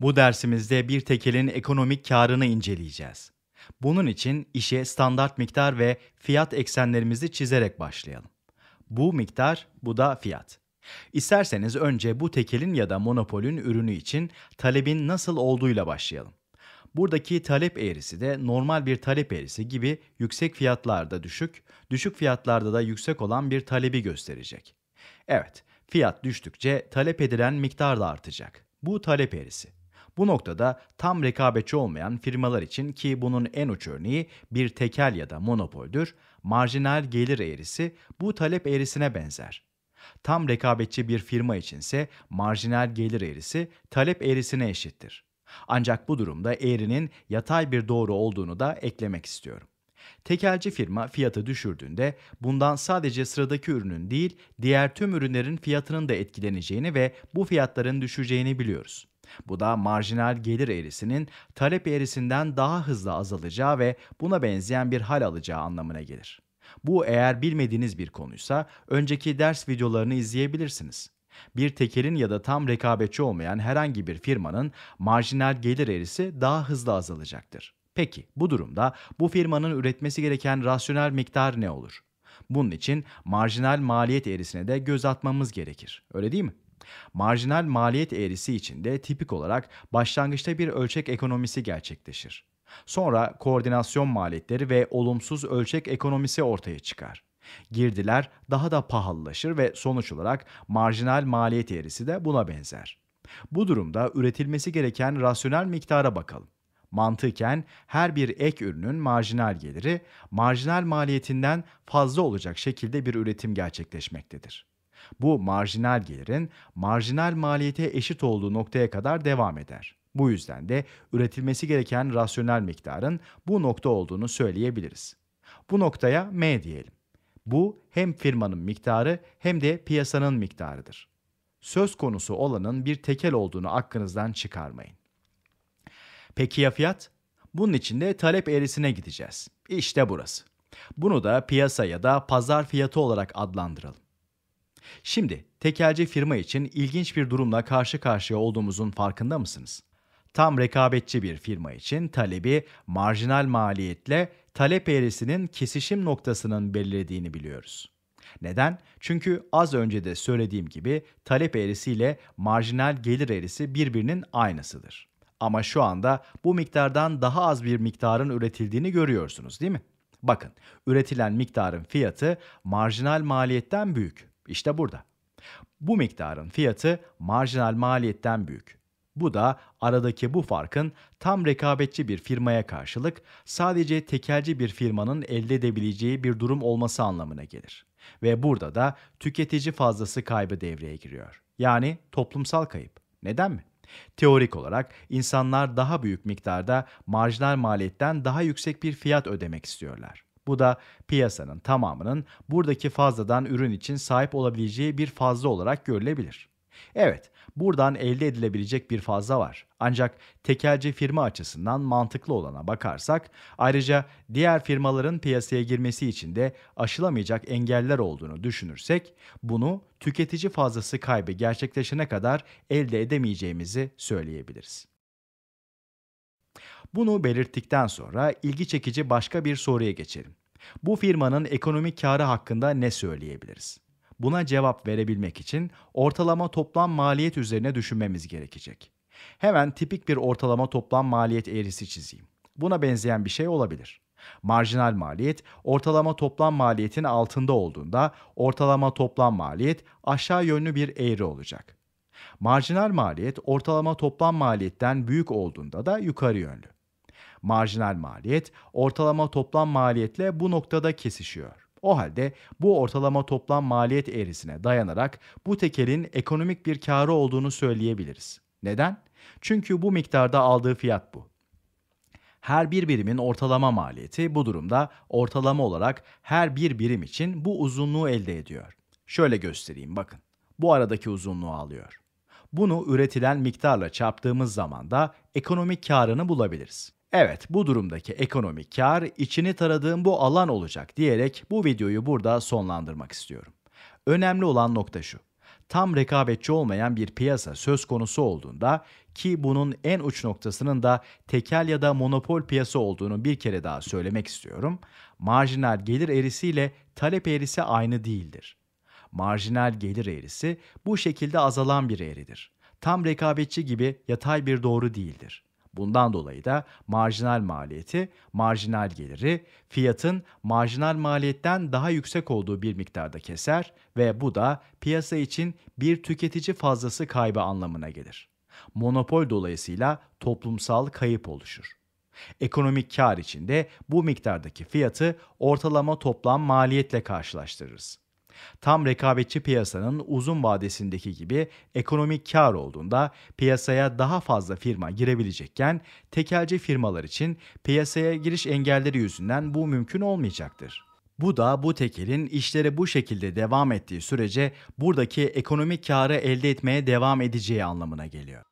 Bu dersimizde bir tekelin ekonomik karını inceleyeceğiz. Bunun için işe standart miktar ve fiyat eksenlerimizi çizerek başlayalım. Bu miktar, bu da fiyat. İsterseniz önce bu tekelin ya da monopolün ürünü için talebin nasıl olduğuyla başlayalım. Buradaki talep eğrisi de normal bir talep eğrisi gibi yüksek fiyatlarda düşük, düşük fiyatlarda da yüksek olan bir talebi gösterecek. Evet, fiyat düştükçe talep edilen miktar da artacak. Bu talep eğrisi. Bu noktada tam rekabetçi olmayan firmalar için ki bunun en uç örneği bir tekel ya da monopoldür, marjinal gelir eğrisi bu talep eğrisine benzer. Tam rekabetçi bir firma içinse marjinal gelir eğrisi talep eğrisine eşittir. Ancak bu durumda eğrinin yatay bir doğru olduğunu da eklemek istiyorum. Tekelci firma fiyatı düşürdüğünde bundan sadece sıradaki ürünün değil diğer tüm ürünlerin fiyatının da etkileneceğini ve bu fiyatların düşeceğini biliyoruz. Bu da marjinal gelir eğrisinin talep eğrisinden daha hızlı azalacağı ve buna benzeyen bir hal alacağı anlamına gelir. Bu eğer bilmediğiniz bir konuysa önceki ders videolarını izleyebilirsiniz. Bir tekelin ya da tam rekabetçi olmayan herhangi bir firmanın marjinal gelir eğrisi daha hızlı azalacaktır. Peki bu durumda bu firmanın üretmesi gereken rasyonel miktar ne olur? Bunun için marjinal maliyet eğrisine de göz atmamız gerekir. Öyle değil mi? Marjinal maliyet eğrisi içinde tipik olarak başlangıçta bir ölçek ekonomisi gerçekleşir. Sonra koordinasyon maliyetleri ve olumsuz ölçek ekonomisi ortaya çıkar. Girdiler daha da pahalılaşır ve sonuç olarak marjinal maliyet eğrisi de buna benzer. Bu durumda üretilmesi gereken rasyonel miktara bakalım. Mantıken her bir ek ürünün marjinal geliri marjinal maliyetinden fazla olacak şekilde bir üretim gerçekleşmektedir. Bu marjinal gelirin marjinal maliyete eşit olduğu noktaya kadar devam eder. Bu yüzden de üretilmesi gereken rasyonel miktarın bu nokta olduğunu söyleyebiliriz. Bu noktaya M diyelim. Bu hem firmanın miktarı hem de piyasanın miktarıdır. Söz konusu olanın bir tekel olduğunu aklınızdan çıkarmayın. Peki ya fiyat? Bunun için de talep eğrisine gideceğiz. İşte burası. Bunu da piyasa ya da pazar fiyatı olarak adlandıralım. Şimdi tekelci firma için ilginç bir durumla karşı karşıya olduğumuzun farkında mısınız? Tam rekabetçi bir firma için talebi marjinal maliyetle talep eğrisinin kesişim noktasının belirlediğini biliyoruz. Neden? Çünkü az önce de söylediğim gibi talep eğrisi ile marjinal gelir eğrisi birbirinin aynısıdır. Ama şu anda bu miktardan daha az bir miktarın üretildiğini görüyorsunuz değil mi? Bakın, üretilen miktarın fiyatı marjinal maliyetten büyük. İşte burada. Bu miktarın fiyatı marjinal maliyetten büyük. Bu da aradaki bu farkın tam rekabetçi bir firmaya karşılık sadece tekelci bir firmanın elde edebileceği bir durum olması anlamına gelir. Ve burada da tüketici fazlası kaybı devreye giriyor. Yani toplumsal kayıp. Neden mi? Teorik olarak insanlar daha büyük miktarda marjinal maliyetten daha yüksek bir fiyat ödemek istiyorlar. Bu da piyasanın tamamının buradaki fazladan ürün için sahip olabileceği bir fazla olarak görülebilir. Evet, buradan elde edilebilecek bir fazla var. Ancak tekelci firma açısından mantıklı olana bakarsak, ayrıca diğer firmaların piyasaya girmesi için de aşılamayacak engeller olduğunu düşünürsek, bunu tüketici fazlası kaybı gerçekleşene kadar elde edemeyeceğimizi söyleyebiliriz. Bunu belirttikten sonra ilgi çekici başka bir soruya geçelim. Bu firmanın ekonomik karı hakkında ne söyleyebiliriz? Buna cevap verebilmek için ortalama toplam maliyet üzerine düşünmemiz gerekecek. Hemen tipik bir ortalama toplam maliyet eğrisi çizeyim. Buna benzeyen bir şey olabilir. Marjinal maliyet ortalama toplam maliyetin altında olduğunda ortalama toplam maliyet aşağı yönlü bir eğri olacak. Marjinal maliyet ortalama toplam maliyetten büyük olduğunda da yukarı yönlü. Marjinal maliyet ortalama toplam maliyetle bu noktada kesişiyor. O halde bu ortalama toplam maliyet eğrisine dayanarak bu tekelin ekonomik bir karı olduğunu söyleyebiliriz. Neden? Çünkü bu miktarda aldığı fiyat bu. Her bir birimin ortalama maliyeti bu durumda ortalama olarak her bir birim için bu uzunluğu elde ediyor. Şöyle göstereyim bakın. Bu aradaki uzunluğu alıyor. Bunu üretilen miktarla çarptığımız zaman da ekonomik karını bulabiliriz. Evet bu durumdaki ekonomik kar içini taradığım bu alan olacak diyerek bu videoyu burada sonlandırmak istiyorum. Önemli olan nokta şu. Tam rekabetçi olmayan bir piyasa söz konusu olduğunda ki bunun en uç noktasının da tekel ya da monopol piyasa olduğunu bir kere daha söylemek istiyorum. Marjinal gelir eğrisiyle talep eğrisi aynı değildir. Marjinal gelir eğrisi bu şekilde azalan bir eğridir. Tam rekabetçi gibi yatay bir doğru değildir. Bundan dolayı da marjinal maliyeti, marjinal geliri fiyatın marjinal maliyetten daha yüksek olduğu bir miktarda keser ve bu da piyasa için bir tüketici fazlası kaybı anlamına gelir. Monopol dolayısıyla toplumsal kayıp oluşur. Ekonomik kar içinde bu miktardaki fiyatı ortalama toplam maliyetle karşılaştırırız. Tam rekabetçi piyasanın uzun vadesindeki gibi ekonomik kar olduğunda piyasaya daha fazla firma girebilecekken tekelci firmalar için piyasaya giriş engelleri yüzünden bu mümkün olmayacaktır. Bu da bu tekelin işleri bu şekilde devam ettiği sürece buradaki ekonomik karı elde etmeye devam edeceği anlamına geliyor.